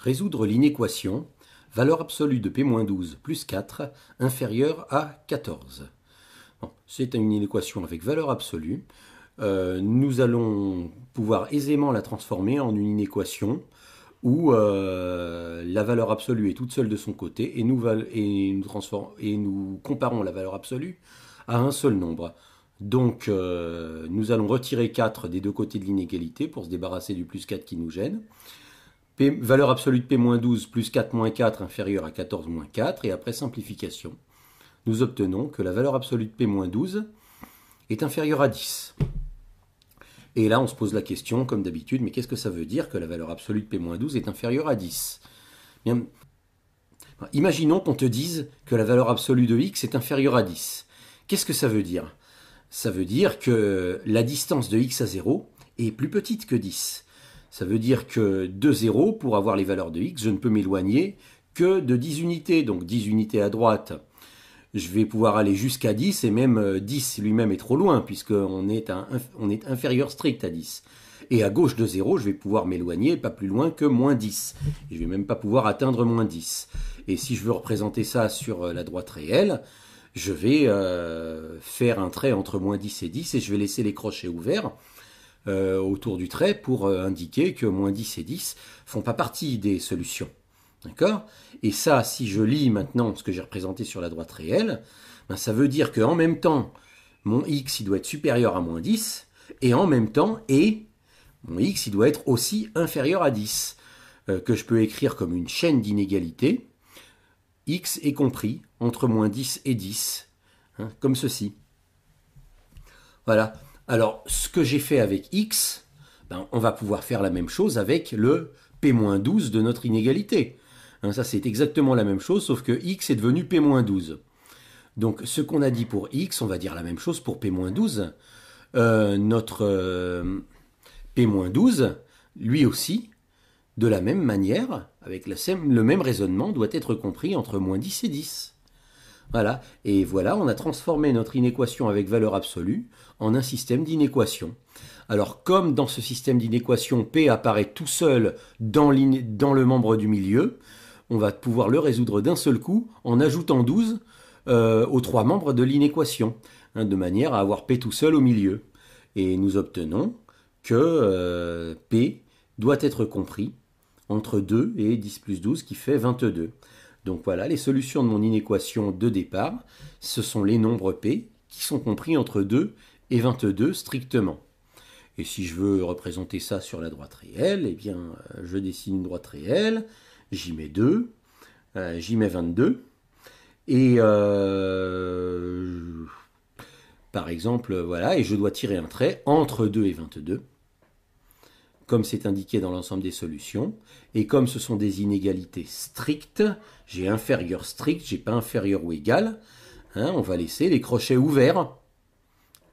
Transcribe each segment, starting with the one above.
Résoudre l'inéquation valeur absolue de P-12 plus 4 inférieure à 14. C'est une inéquation avec valeur absolue. Euh, nous allons pouvoir aisément la transformer en une inéquation où euh, la valeur absolue est toute seule de son côté et nous, et nous, comparons la valeur absolue à un seul nombre. Donc euh, nous allons retirer 4 des deux côtés de l'inégalité pour se débarrasser du plus 4 qui nous gêne valeur absolue de P-12 plus 4-4 inférieure à 14-4, et après simplification, nous obtenons que la valeur absolue de P-12 est inférieure à 10. Et là, on se pose la question, comme d'habitude, mais qu'est-ce que ça veut dire que la valeur absolue de P-12 est inférieure à 10 Imaginons qu'on te dise que la valeur absolue de x est inférieure à 10. Qu'est-ce que ça veut dire Ça veut dire que la distance de x à 0 est plus petite que 10. Ça veut dire que de 0, pour avoir les valeurs de x, je ne peux m'éloigner que de 10 unités. Donc 10 unités à droite, je vais pouvoir aller jusqu'à 10, et même 10 euh, lui-même est trop loin, puisqu'on est, on est inférieur strict à 10. Et à gauche de 0, je vais pouvoir m'éloigner pas plus loin que moins 10. Et je vais même pas pouvoir atteindre moins 10. Et si je veux représenter ça sur euh, la droite réelle, je vais euh, faire un trait entre moins 10 et 10 et je vais laisser les crochets ouverts euh, autour du trait pour euh, indiquer que moins 10 et 10 font pas partie des solutions. D'accord Et ça, si je lis maintenant ce que j'ai représenté sur la droite réelle, ben, ça veut dire qu'en même temps, mon x il doit être supérieur à moins 10, et en même temps, et mon x il doit être aussi inférieur à 10, euh, que je peux écrire comme une chaîne d'inégalités, x est compris entre moins 10 et 10, hein, comme ceci. Voilà. Alors, ce que j'ai fait avec x, ben, on va pouvoir faire la même chose avec le p-12 de notre inégalité. Hein, ça, c'est exactement la même chose, sauf que x est devenu p-12. Donc, ce qu'on a dit pour x, on va dire la même chose pour p-12. Euh, notre euh, p-12, lui aussi, de la même manière, avec le même raisonnement, doit être compris entre moins 10 et 10. Voilà, et voilà, on a transformé notre inéquation avec valeur absolue en un système d'inéquation. Alors comme dans ce système d'inéquation, P apparaît tout seul dans, le membre du milieu, on va pouvoir le résoudre d'un seul coup en ajoutant 12 euh, aux trois membres de l'inéquation, hein, de manière à avoir P tout seul au milieu. Et nous obtenons que euh, P doit être compris entre 2 et 10 plus 12 qui fait 22. Donc voilà, les solutions de mon inéquation de départ, ce sont les nombres P qui sont compris entre 2 et 22 strictement. Et si je veux représenter ça sur la droite réelle, eh bien, euh, je dessine une droite réelle, j'y mets 2, euh, j'y mets 22, et euh, par exemple, voilà, et je dois tirer un trait entre 2 et 22 comme c'est indiqué dans l'ensemble des solutions, et comme ce sont des inégalités strictes, j'ai inférieur strict, j'ai pas inférieur ou égal, hein, on va laisser les crochets ouverts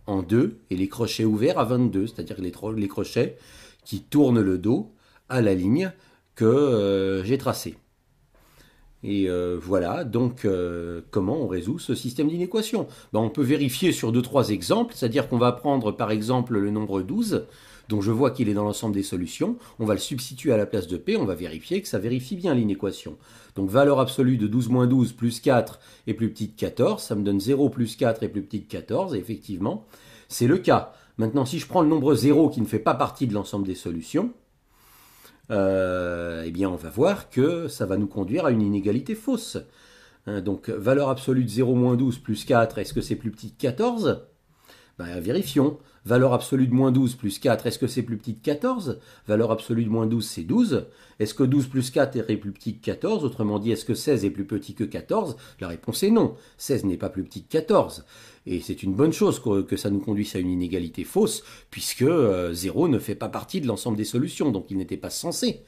en 2 et les crochets ouverts à 22, c'est-à-dire les, crochets qui tournent le dos à la ligne que euh, j'ai tracée. Et euh, voilà, donc euh, comment on résout ce système d'inéquation ben, On peut vérifier sur 2-3 exemples, c'est-à-dire qu'on va prendre par exemple le nombre 12, dont je vois qu'il est dans l'ensemble des solutions, on va le substituer à la place de P, on va vérifier que ça vérifie bien l'inéquation. Donc valeur absolue de 12 moins 12 plus 4 est plus petite que 14, ça me donne 0 plus 4 est plus petit que 14, effectivement, c'est le cas. Maintenant, si je prends le nombre 0 qui ne fait pas partie de l'ensemble des solutions, euh, eh bien on va voir que ça va nous conduire à une inégalité fausse. Hein, donc valeur absolue de 0 moins 12 plus 4, est-ce que c'est plus petit que 14 ben, vérifions. Valeur absolue de moins 12 plus 4, est-ce que c'est plus petit que 14 Valeur absolue de moins 12, c'est 12. Est-ce que 12 plus 4 est plus petit que 14 Autrement dit, est-ce que 16 est plus petit que 14 La réponse est non. 16 n'est pas plus petit que 14. Et c'est une bonne chose que, ça nous conduise à une inégalité fausse, puisque 0 euh, ne fait pas partie de l'ensemble des solutions, donc il n'était pas censé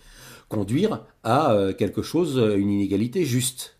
conduire à euh, quelque chose, euh, une inégalité juste.